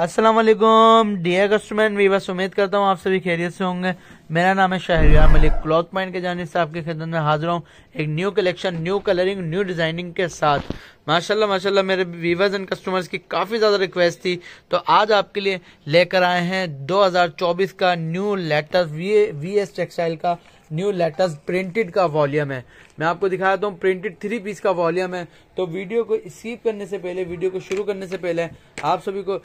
Aslam dear customer viewers उम्मीद करता हूँ आप सभी खैरियत से होंगे मेरा नाम है शाहरियार मलिक क्लॉथ पॉइंट के जाने से आपके खिदमत में हाजिर हूँ एक new collection new colouring new designing के साथ माशाल्लाह माशाल्लाह मेरे वीवर्स एंड कस्टमर्स की काफ़ी ज़्यादा रिक्वेस्ट थी तो आज आपके लिए लेकर आए हैं 2024 का new latest V V S textile का न्यू लेटेस्ट प्रिंटेड का वॉल्यूम है मैं आपको दिखा देता हूँ प्रिंटेड थ्री पीस का वॉल्यूम है तो वीडियो को स्कीप करने से पहले वीडियो को शुरू करने से पहले आप सभी को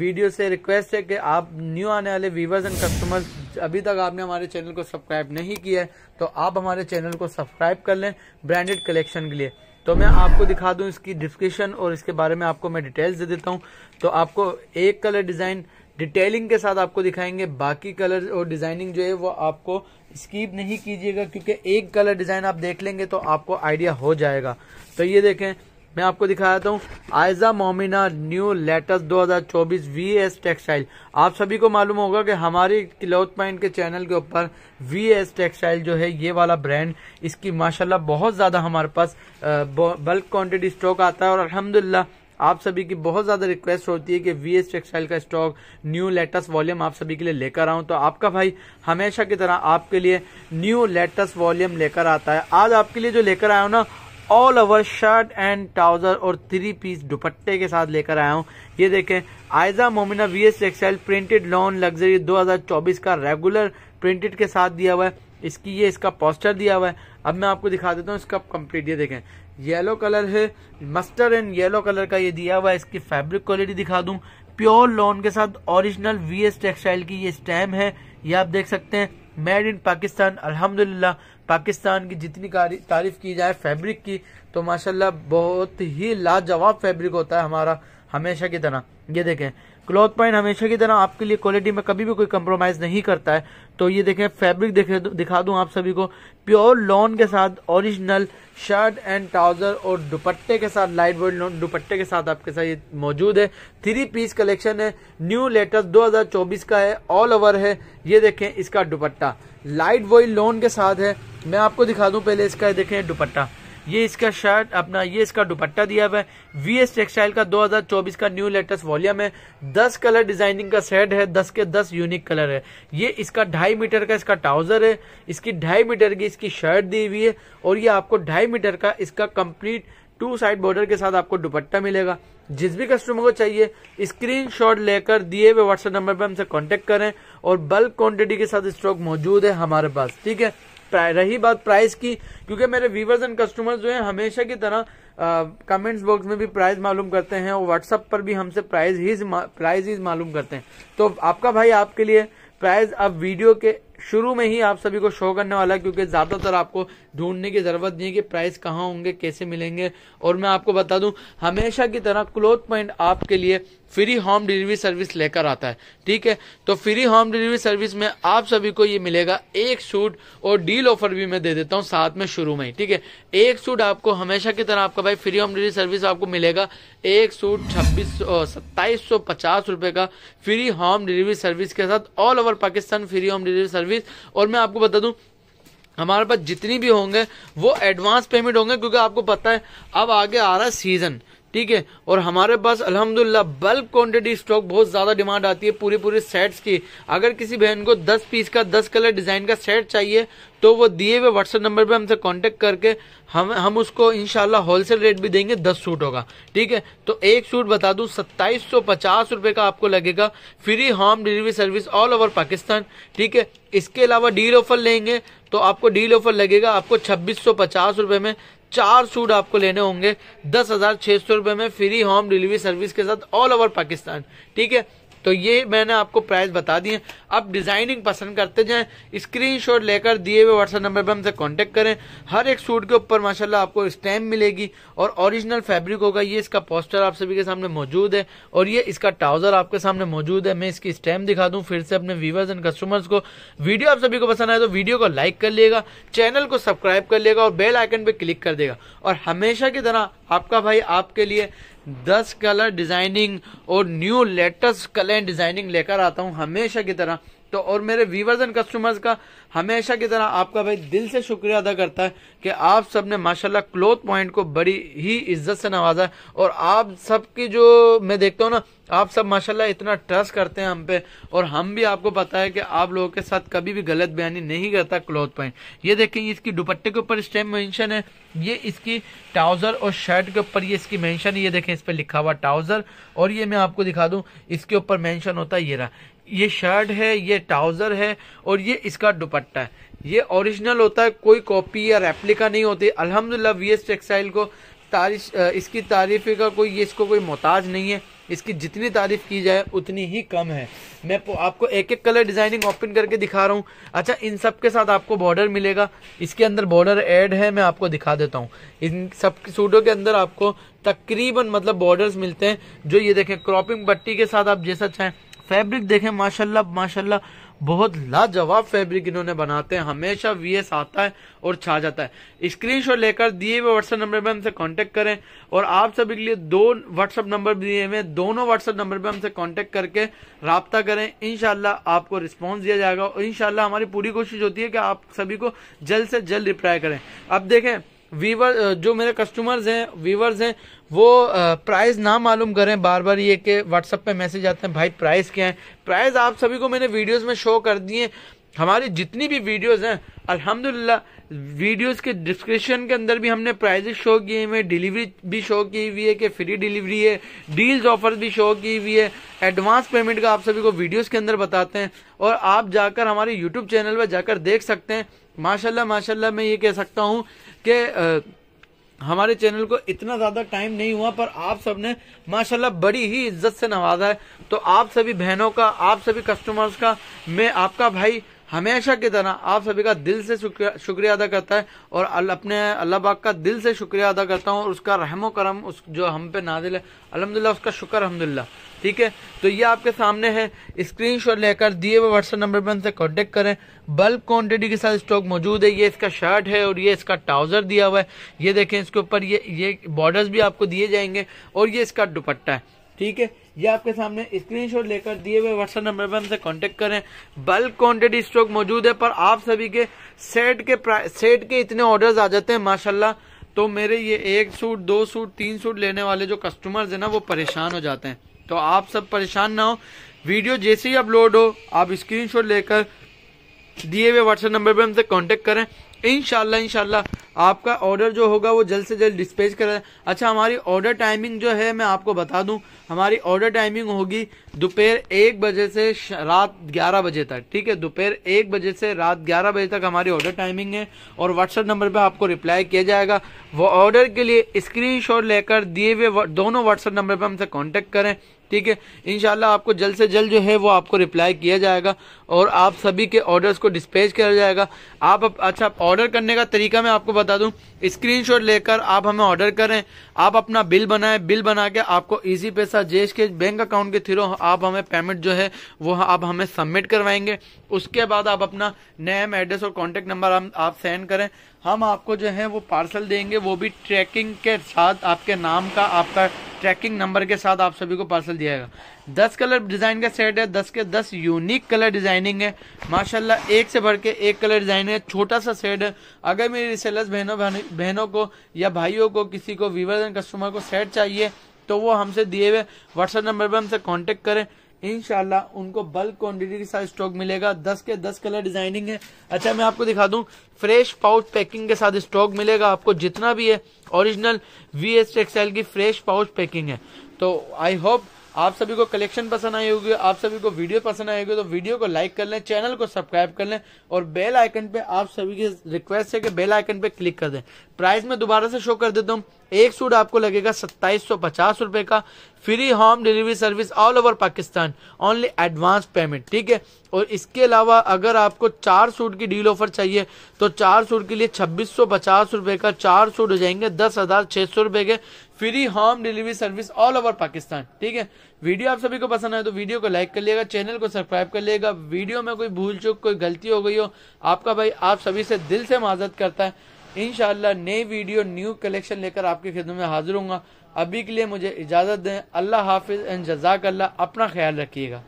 वीडियो से रिक्वेस्ट है कि आप न्यू आने वाले व्यूवर्स एंड कस्टमर्स अभी तक आपने हमारे चैनल को सब्सक्राइब नहीं किया है तो आप हमारे चैनल को सब्सक्राइब कर लें ब्रांडेड कलेक्शन के लिए तो मैं आपको दिखा दूं इसकी डिस्क्रिप्शन और इसके बारे में आपको मैं डिटेल्स दे देता हूं तो आपको एक कलर डिजाइन डिटेलिंग के साथ आपको दिखाएंगे बाकी कलर और डिजाइनिंग जो है वो आपको स्कीप नहीं कीजिएगा क्योंकि एक कलर डिजाइन आप देख लेंगे तो आपको आइडिया हो जाएगा तो ये देखें मैं आपको दिखाता हूँ Aiza Momina new latest 2024 VS textile आप सभी को मालूम होगा कि हमारी क्लोथ पॉइंट के चैनल के ऊपर वीएस टेक्सटाइल जो है ये वाला ब्रांड इसकी माशाल्लाह बहुत ज़्यादा हमारे पास बल्क क्वांटिटी स्टॉक आता है और अलहमदुल्ला आप सभी की बहुत ज़्यादा रिक्वेस्ट होती है कि वी एस टेक्सटाइल का स्टॉक न्यू लेटेस्ट वॉल्यूम आप सभी के लिए लेकर आऊँ तो आपका भाई हमेशा की तरह आपके लिए न्यू लेटेस्ट वॉल्यूम लेकर आता है आज आपके लिए जो लेकर आया हूं ना all over shirt and trouser और थ्री पीस दुपट्टे के साथ लेकर आया हूँ ये देखें Aiza Momina V S textile printed lawn luxury दो का रेगुलर प्रिंटेड के साथ दिया हुआ है इसकी ये इसका पोस्टर दिया हुआ है अब मैं आपको दिखा देता हूँ इसका कंप्लीट ये देखें येलो कलर है मस्टर्ड एंड येलो कलर का ये दिया हुआ है इसकी फैब्रिक क्वालिटी दिखा दूं प्योर लोन के साथ ओरिजिनल वीएस टेक्सटाइल की ये स्टैम है ये आप देख सकते हैं मेड इन पाकिस्तान अल्हम्दुलिल्लाह पाकिस्तान की जितनी तारीफ की जाए फैब्रिक की तो माशाल्लाह बहुत ही लाजवाब फैब्रिक होता है हमारा हमेशा की तरह ये देखें क्लॉथ पॉइंट हमेशा की तरह आपके लिए क्वालिटी में कभी भी कोई कंप्रोमाइज नहीं करता है तो ये देखें फैब्रिक देखे दिखा दूं आप सभी को प्योर लॉन के साथ ओरिजिनल शर्ट एंड ट्राउजर और दुपट्टे के साथ लाइट वेट लॉन दुपट्टे के साथ आपके साथ ये मौजूद है थ्री पीस कलेक्शन है न्यू लेटेस्ट 2024 का है ऑल ओवर है ये देखें इसका दुपट्टा लाइट वेट लॉन के साथ है मैं आपको दिखा दूं पहले इसका देखें दुपट्टा ये इसका शर्ट अपना ये इसका दुपट्टा दिया हुआ है वीएस टेक्सटाइल का 2024 का न्यू लेटेस्ट वॉल्यूम है 10 कलर डिजाइनिंग का सेट है 10 के 10 यूनिक कलर है ये इसका ढाई मीटर का इसका ट्राउजर है इसकी ढाई मीटर की इसकी शर्ट दी हुई है और ये आपको ढाई मीटर का इसका कंप्लीट टू साइड बॉर्डर के साथ आपको दुपट्टा मिलेगा जिस भी कस्टमर को चाहिए स्क्रीनशॉट लेकर दिए हुए व्हाट्सएप नंबर पर हमसे कांटेक्ट करें और बल्क क्वांटिटी के साथ स्टॉक मौजूद है हमारे पास ठीक है रही बात प्राइस की क्योंकि मेरे व्यूवर्स एंड कस्टमर्स जो है हमेशा की तरह कमेंट्स बॉक्स में भी प्राइस मालूम करते हैं और व्हाट्सअप पर भी हमसे प्राइस ही प्राइस ही मालूम करते हैं तो आपका भाई आपके लिए प्राइस अब वीडियो के शुरू में ही आप सभी को शो करने वाला है क्योंकि ज़्यादातर आपको ढूंढने की ज़रूरत नहीं है कि प्राइस कहाँ होंगे कैसे मिलेंगे और मैं आपको बता दूं हमेशा की तरह क्लोथ पॉइंट आपके लिए फ्री होम डिलीवरी सर्विस लेकर आता है ठीक है तो फ्री होम डिलीवरी सर्विस में आप सभी को ये मिलेगा एक सूट और डील ऑफर भी मैं दे देता हूँ साथ में शुरू में ही ठीक है एक सूट आपको हमेशा की तरह आपका भाई फ्री होम डिलीवरी सर्विस आपको मिलेगा एक सूट छब्बीस सत्ताईस सौ पचास रुपए का फ्री होम डिलीवरी सर्विस के साथ all over Pakistan free home delivery service service और मैं आपको बता दूं हमारे पास जितनी भी होंगे वो एडवांस पेमेंट होंगे क्योंकि आपको पता है अब आगे आ रहा है सीजन ठीक है और हमारे पास अल्हम्दुलिल्लाह बल्क क्वांटिटी स्टॉक बहुत ज्यादा डिमांड आती है पूरी पूरी सेट्स की अगर किसी बहन को 10 पीस का 10 कलर डिजाइन का सेट चाहिए तो वो दिए हुए व्हाट्सएप नंबर पे हमसे कांटेक्ट करके हम हम उसको इनशाला होलसेल रेट भी देंगे दस सूटों का ठीक है तो एक सूट बता दू सत्ताईस सौ पचास का आपको लगेगा free home delivery service all over Pakistan ठीक है इसके अलावा डील ऑफर लेंगे तो आपको डील ऑफर लगेगा आपको छब्बीस सौ पचास में चार सूट आपको लेने होंगे दस हजार छह सौ रुपए में फ्री होम डिलीवरी सर्विस के साथ ऑल ओवर पाकिस्तान ठीक है तो ये मैंने आपको प्राइस बता दिए अब डिजाइनिंग पसंद करते जाएं स्क्रीनशॉट लेकर दिए हुए व्हाट्सएप नंबर पर हमसे कांटेक्ट करें हर एक सूट के ऊपर माशाल्लाह आपको स्टैम्प मिलेगी और ओरिजिनल फैब्रिक होगा ये इसका पोस्टर आप सभी के सामने मौजूद है और ये इसका ट्राउजर आपके सामने मौजूद है मैं इसकी स्टैम्प दिखा दूँ फिर से अपने व्यूवर्स एंड कस्टमर्स को वीडियो आप सभी को पसंद आए तो वीडियो को लाइक कर लेगा चैनल को सब्सक्राइब कर लेगा और बेल आइकन पर क्लिक कर देगा और हमेशा की तरह आपका भाई आपके लिए दस कलर डिजाइनिंग और न्यू लेटेस्ट कलर डिजाइनिंग लेकर आता हूँ हमेशा की तरह तो और मेरे व्यूवर्स एंड कस्टमर्स का हमेशा की तरह आपका भाई दिल से शुक्रिया अदा करता है कि आप सब ने माशाल्लाह क्लोथ पॉइंट को बड़ी ही इज्जत से नवाजा है और आप की जो मैं देखता हूँ ना आप सब माशाल्लाह इतना ट्रस्ट करते हैं हम पे और हम भी आपको पता है कि आप लोगों के साथ कभी भी गलत बयानी नहीं करता क्लोथ पॉइंट ये देखें इसकी दुपट्टे के ऊपर स्टेम मेंशन है ये इसकी ट्राउजर और शर्ट के ऊपर ये इसकी मेंशन है ये देखें इस पर लिखा हुआ ट्राउजर और ये मैं आपको दिखा दूँ इसके ऊपर मैंशन होता है ये रहा ये शर्ट है ये ट्राउजर है और ये इसका दुपट्टा है ये ओरिजिनल होता है कोई कॉपी या रेप्लिका नहीं होती अल्हम्दुलिल्लाह एस टेक्सटाइल को तारीफ इसकी तारीफ का कोई ये इसको कोई मोहताज नहीं है इसकी जितनी तारीफ की जाए उतनी ही कम है मैं आपको एक एक कलर डिजाइनिंग ओपन करके दिखा रहा हूँ अच्छा इन सब के साथ आपको बॉर्डर मिलेगा इसके अंदर बॉर्डर ऐड है मैं आपको दिखा देता हूँ इन सब सूटों के अंदर आपको तकरीबन मतलब बॉर्डर्स मिलते हैं जो ये देखें क्रॉपिंग पट्टी के साथ आप जैसा चाहें फैब्रिक देखें माशाल्लाह माशाल्लाह बहुत लाजवाब फैब्रिक इन्होंने बनाते हैं हमेशा वीएस आता है और छा जाता है स्क्रीनशॉट लेकर दिए हुए व्हाट्सएप नंबर पर हमसे कांटेक्ट करें और आप सभी के लिए दो व्हाट्सएप नंबर दिए हुए दोनों व्हाट्सएप नंबर पर हमसे कांटेक्ट करके रबता करें इनशाला आपको रिस्पॉन्स दिया जाएगा और इनशाला हमारी पूरी कोशिश होती है कि आप सभी को जल्द से जल्द रिप्लाई करें अब देखें वीवर uh, जो मेरे कस्टमर्स हैं वीवर्स हैं वो प्राइस uh, ना मालूम करें बार बार ये कि व्हाट्सअप पे मैसेज आते हैं भाई प्राइस क्या है प्राइस आप सभी को मैंने वीडियोस में शो कर दिए हमारी जितनी भी वीडियोस हैं अल्हम्दुलिल्लाह वीडियोस के डिस्क्रिप्शन के अंदर भी हमने प्राइजेस शो किए हुए डिलीवरी भी शो की हुई है कि फ्री डिलीवरी है डील्स ऑफर भी शो की हुई है एडवांस पेमेंट का आप सभी को वीडियोस के अंदर बताते हैं और आप जाकर हमारे यूट्यूब चैनल पर जाकर देख सकते हैं माशाल्लाह माशाल्लाह मैं ये कह सकता हूँ कि हमारे चैनल को इतना ज्यादा टाइम नहीं हुआ पर आप सब ने माशाल्लाह बड़ी ही इज्जत से नवाजा है तो आप सभी बहनों का आप सभी कस्टमर्स का मैं आपका भाई हमेशा की तरह आप सभी का दिल से शुक्रिया अदा करता है और अल, अपने अल्लाह पाक का दिल से शुक्रिया अदा करता हूँ और उसका रहमो करम उस जो हम पे नाजिल है अलहमदिल्ला उसका शुक्र अलहमदिल्ला ठीक है तो ये आपके सामने है स्क्रीनशॉट लेकर दिए हुए व्हाट्सएप नंबर पर उनसे कांटेक्ट करें बल्क क्वांटिटी के साथ स्टॉक मौजूद है ये इसका शर्ट है और ये इसका ट्राउजर दिया हुआ है ये देखें इसके ऊपर ये ये बॉर्डर्स भी आपको दिए जाएंगे और ये इसका दुपट्टा है ठीक है ये आपके सामने स्क्रीनशॉट लेकर दिए हुए व्हाट्सएप नंबर पर हमसे कांटेक्ट करें बल्क क्वांटिटी स्टॉक मौजूद है पर आप सभी के सेट के सेट के इतने ऑर्डर्स आ जाते हैं माशाल्लाह तो मेरे ये एक सूट दो सूट तीन सूट लेने वाले जो कस्टमर्स है ना वो परेशान हो जाते हैं तो आप सब परेशान ना हो वीडियो जैसे ही अपलोड हो आप स्क्रीनशॉट लेकर दिए हुए व्हाट्सएप नंबर पर हमसे कांटेक्ट करें इनशाला इनशाला आपका ऑर्डर जो होगा वो जल्द से जल्द डिस्पेच करें अच्छा हमारी ऑर्डर टाइमिंग जो है मैं आपको बता दूं हमारी ऑर्डर टाइमिंग होगी दोपहर एक बजे से रात ग्यारह बजे तक ठीक है दोपहर एक बजे से रात ग्यारह बजे तक हमारी ऑर्डर टाइमिंग है और व्हाट्सएप नंबर पर आपको रिप्लाई किया जाएगा वो ऑर्डर के लिए स्क्रीन लेकर दिए हुए दोनों व्हाट्सएप नंबर पर हमसे कॉन्टेक्ट करें ठीक है इनशाला आपको जल्द से जल्द जो है वो आपको रिप्लाई किया जाएगा और आप सभी के ऑर्डर्स को डिस्पैच किया जाएगा आप अच्छा ऑर्डर करने का तरीका मैं आपको बता दूं स्क्रीनशॉट लेकर आप हमें ऑर्डर करें आप अपना बिल बनाएं बिल बना के आपको इजी पैसा जेश के बैंक अकाउंट के थ्रू आप हमें पेमेंट जो है वो आप हमें सबमिट करवाएंगे उसके बाद आप अपना नेम एड्रेस और कॉन्टेक्ट नंबर हम आप सेंड करें हम आपको जो है वो पार्सल देंगे वो भी ट्रैकिंग के साथ आपके नाम का आपका ट्रैकिंग नंबर के साथ आप सभी को पार्सल दिया जाएगा दस कलर डिज़ाइन का सेट है दस के दस यूनिक कलर डिज़ाइनिंग है माशाल्लाह एक से बढ़ के एक कलर डिज़ाइन है छोटा सा सेट है अगर मेरी रिसेलर्स बहनों बहनों को या भाइयों को किसी को व्यूवर एंड कस्टमर को सेट चाहिए तो वो हमसे दिए हुए व्हाट्सएप नंबर पर हमसे कॉन्टेक्ट करें इनशाला उनको बल्क क्वांटिटी के साथ स्टॉक मिलेगा दस के दस कलर डिजाइनिंग है अच्छा मैं आपको दिखा दूं फ्रेश पाउच पैकिंग के साथ स्टॉक मिलेगा आपको जितना भी है ओरिजिनल वी एस टेक्सटाइल की फ्रेश पाउच पैकिंग है तो आई होप आप सभी को कलेक्शन पसंद आई होगी आप सभी को वीडियो पसंद आएगी तो वीडियो को लाइक कर लें चैनल को सब्सक्राइब कर लें और बेल आइकन पे आप सभी की रिक्वेस्ट है कि बेल आइकन पे क्लिक कर दें प्राइस में दोबारा से शो कर देता हूँ एक सूट आपको लगेगा सत्ताईस सौ पचास रुपए का free home delivery service all over Pakistan only advance payment ठीक है और इसके अलावा अगर आपको चार सूट की डील ऑफर चाहिए तो चार सूट के लिए छब्बीस सौ पचास रुपये का चार सूट हो जाएंगे दस हज़ार छह सौ रुपये के free home delivery service all over Pakistan ठीक है वीडियो आप सभी को पसंद आए तो वीडियो को लाइक कर लिएगा चैनल को सब्सक्राइब कर लिएगा वीडियो में कोई भूल चूक कोई गलती हो गई हो आपका भाई आप सभी से दिल से माजत करता है इन नई वीडियो न्यू कलेक्शन लेकर आपकी खिदमत में हाजिर हूँ अभी के लिए मुझे इजाज़त दें अल्लाह हाफिज़ एंड जजाक अल्लाह अपना ख्याल रखिएगा